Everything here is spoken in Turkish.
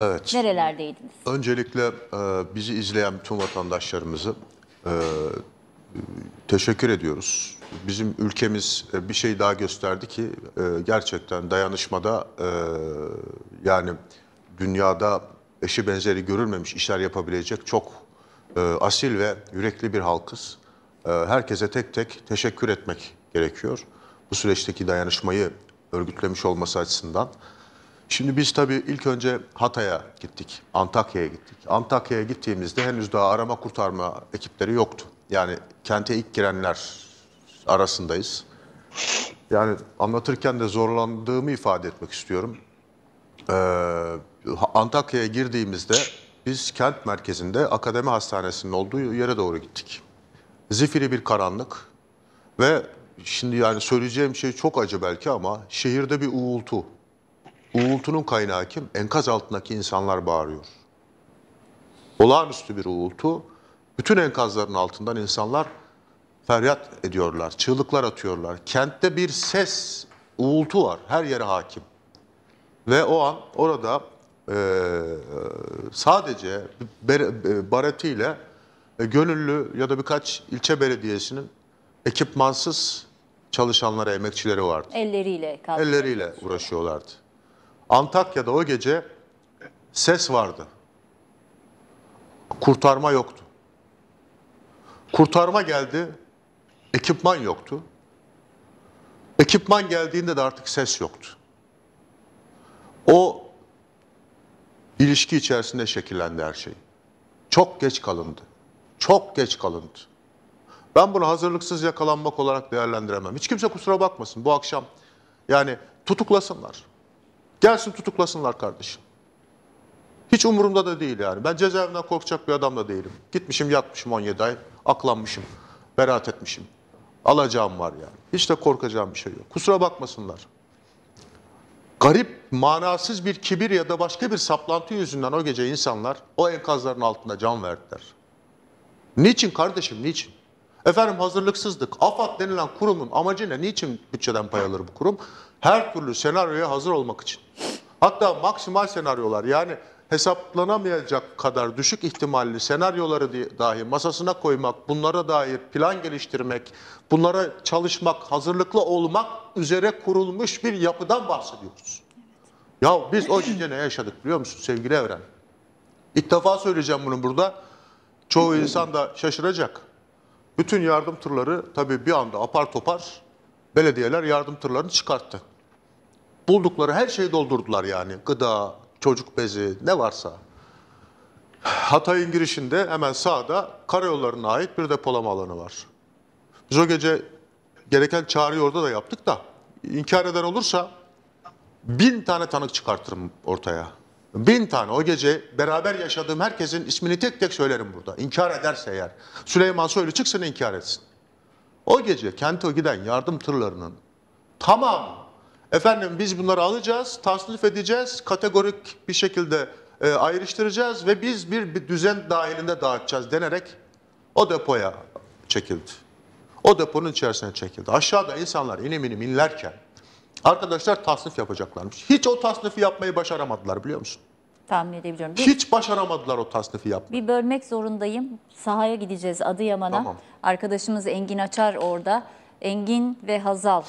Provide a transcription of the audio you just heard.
Evet. Nerelerdeydiniz? Öncelikle e, bizi izleyen tüm vatandaşlarımızı e, teşekkür ediyoruz. Bizim ülkemiz e, bir şey daha gösterdi ki e, gerçekten dayanışmada e, yani dünyada eşi benzeri görülmemiş işler yapabilecek çok e, asil ve yürekli bir halkız. E, herkese tek tek teşekkür etmek gerekiyor. Bu süreçteki dayanışmayı örgütlemiş olması açısından. Şimdi biz tabii ilk önce Hatay'a gittik, Antakya'ya gittik. Antakya'ya gittiğimizde henüz daha arama kurtarma ekipleri yoktu. Yani kente ilk girenler arasındayız. Yani anlatırken de zorlandığımı ifade etmek istiyorum. Ee, Antakya'ya girdiğimizde biz kent merkezinde akademi hastanesinin olduğu yere doğru gittik. Zifiri bir karanlık ve şimdi yani söyleyeceğim şey çok acı belki ama şehirde bir uğultu, Uğultunun kaynağı kim? Enkaz altındaki insanlar bağırıyor. Olağanüstü bir uğultu. Bütün enkazların altından insanlar feryat ediyorlar, çığlıklar atıyorlar. Kentte bir ses, uğultu var. Her yere hakim. Ve o an orada e, sadece e, baretiyle e, gönüllü ya da birkaç ilçe belediyesinin ekipmansız çalışanlara, emekçileri vardı. Elleriyle. Elleriyle uğraşıyorlardı. Antakya'da o gece ses vardı. Kurtarma yoktu. Kurtarma geldi, ekipman yoktu. Ekipman geldiğinde de artık ses yoktu. O ilişki içerisinde şekillendi her şey. Çok geç kalındı. Çok geç kalındı. Ben bunu hazırlıksız yakalanmak olarak değerlendiremem. Hiç kimse kusura bakmasın bu akşam. Yani tutuklasınlar. Gelsin tutuklasınlar kardeşim. Hiç umurumda da değil yani. Ben cezaevinden korkacak bir adam da değilim. Gitmişim yatmışım 17 ay. Aklanmışım. Beraat etmişim. Alacağım var yani. Hiç de korkacağım bir şey yok. Kusura bakmasınlar. Garip, manasız bir kibir ya da başka bir saplantı yüzünden o gece insanlar o enkazların altında can verdiler. Niçin kardeşim, niçin? Efendim hazırlıksızlık. AFAD denilen kurumun amacı ne? Niçin bütçeden pay alır bu kurum? Her türlü senaryoya hazır olmak için. Hatta maksimal senaryolar yani hesaplanamayacak kadar düşük ihtimalli senaryoları dahi masasına koymak, bunlara dair plan geliştirmek, bunlara çalışmak, hazırlıklı olmak üzere kurulmuş bir yapıdan bahsediyoruz. Ya biz o gece ne yaşadık biliyor musun sevgili Evren? İlk defa söyleyeceğim bunu burada. Çoğu insan da şaşıracak. Bütün yardım tırları tabii bir anda apar topar belediyeler yardım tırlarını çıkarttı. Buldukları her şeyi doldurdular yani. Gıda, çocuk bezi, ne varsa. Hatay'ın girişinde hemen sağda karayollarına ait bir depolama alanı var. Biz o gece gereken çağrıyı orada da yaptık da inkar eden olursa bin tane tanık çıkartırım ortaya. Bin tane o gece beraber yaşadığım herkesin ismini tek tek söylerim burada. İnkar ederse eğer. Süleyman Soylu çıksın inkar etsin. O gece kente giden yardım tırlarının tamam Efendim biz bunları alacağız, tasnif edeceğiz, kategorik bir şekilde e, ayrıştıracağız ve biz bir, bir düzen dahilinde dağıtacağız denerek o depoya çekildi. O deponun içerisine çekildi. Aşağıda insanlar inim inim inlerken arkadaşlar tasnif yapacaklarmış. Hiç o tasnifi yapmayı başaramadılar biliyor musun? tahmin edebiliyorum. Bir, Hiç başaramadılar o tasnifi yapmayı. Bir bölmek zorundayım. Sahaya gideceğiz Adıyaman'a. Tamam. Arkadaşımız Engin Açar orada. Engin ve Hazal